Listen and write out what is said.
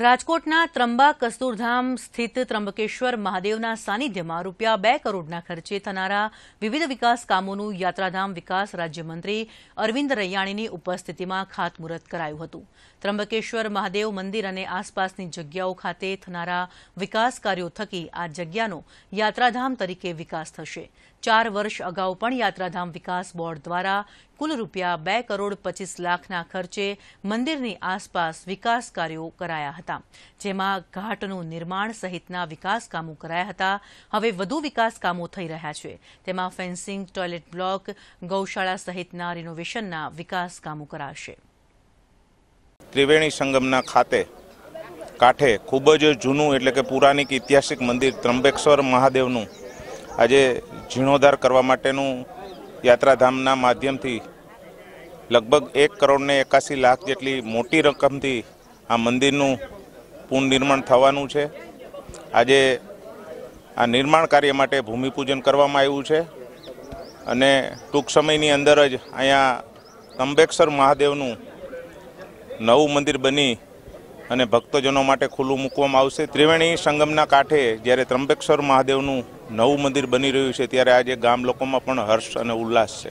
રાજકોટના ત્રંબા કસ્તુરધામ સ્થિત ત્રંબકેશ્વર મહાદેવના સાનિધ્યમાં રૂપિયા બે કરોડના ખર્ચે થનારા વિવિધ વિકાસ કામોનું યાત્રાધામ વિકાસ રાજ્યમંત્રી અરવિંદ રૈયાણીની ઉપસ્થિતિમાં ખાતમુહૂર્ત કરાયું હતું ત્રંબકેશ્વર મહાદેવ મંદિર અને આસપાસની જગ્યાઓ ખાતે થનારા વિકાસ કાર્યો થકી આ જગ્યાનો યાત્રાધામ તરીકે વિકાસ થશે ચાર વર્ષ અગાઉ પણ યાત્રાધામ વિકાસ બોર્ડ દ્વારા કુલ રૂપિયા બે કરોડ પચીસ લાખના ખર્ચે મંદિરની આસપાસ વિકાસ કાર્યો કરાયા હતા હતા જેમાં ઘાટનું નિર્માણ સહિતના વિકાસ કામો કરાયા હતા હવે વધુ વિકાસ કામો થઈ રહ્યા છે તેમાં ફેન્સિંગ ટોયલેટ બ્લોક ગૌશાળા સહિતના રિનોવેશનના વિકાસ કામો કરાશે ત્રિવેણી સંગમના ખાતે કાંઠે ખૂબ જ જૂનું એટલે કે પુરાણિક ઐતિહાસિક મંદિર ત્રંબેશ્વર મહાદેવનું આજે જીર્ણોદ્ધાર કરવા માટેનું યાત્રાધામના માધ્યમથી લગભગ એક કરોડને એકાસી લાખ જેટલી મોટી રકમથી આ મંદિરનું પુનઃનિર્માણ થવાનું છે આજે આ નિર્માણ કાર્ય માટે ભૂમિપૂજન કરવામાં આવ્યું છે અને ટૂંક સમયની અંદર જ અહીંયા તંબેક્ષર મહાદેવનું નવું મંદિર બની અને ભક્તજનો માટે ખુલ્લું મૂકવામાં આવશે ત્રિવેણી સંગમના કાંઠે જ્યારે ત્રંબેશ્વર મહાદેવનું નવું મંદિર બની રહ્યું છે ત્યારે આજે ગામ લોકોમાં પણ હર્ષ અને ઉલ્લાસ છે